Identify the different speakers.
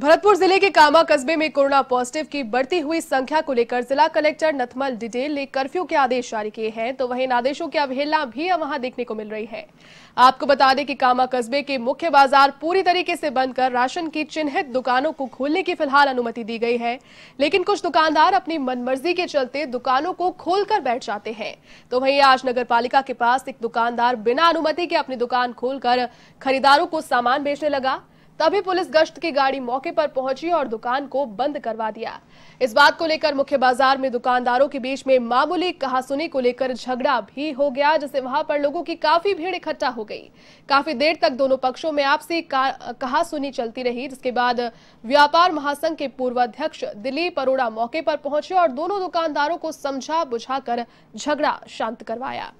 Speaker 1: भरतपुर जिले के कामा कस्बे में कोरोना पॉजिटिव की बढ़ती हुई संख्या को लेकर जिला कलेक्टर नथमल डिटेल ने कर्फ्यू के आदेश जारी किए हैं तो वहीं इन आदेशों की अवहेलना भी वहां देखने को मिल रही है आपको बता दें कि कामा कस्बे के मुख्य बाजार पूरी तरीके से बंद कर राशन की चिन्हित दुकानों को खोलने की फिलहाल अनुमति दी गई है लेकिन कुछ दुकानदार अपनी मनमर्जी के चलते दुकानों को खोलकर बैठ जाते हैं तो वहीं आज नगर के पास एक दुकानदार बिना अनुमति के अपनी दुकान खोलकर खरीदारों को सामान बेचने लगा तभी पुलिस गश्त की गाड़ी मौके पर पहुंची और दुकान को बंद करवा दिया इस बात को लेकर मुख्य बाजार में दुकानदारों के बीच में मामूली कहासुनी को लेकर झगड़ा भी हो गया जिससे वहां पर लोगों की काफी भीड़ इकट्ठा हो गई काफी देर तक दोनों पक्षों में आपसी कहासुनी चलती रही जिसके बाद व्यापार महासंघ के पूर्व अध्यक्ष दिलीप अरोड़ा मौके पर पहुंचे और दोनों दुकानदारों को समझा बुझा झगड़ा शांत करवाया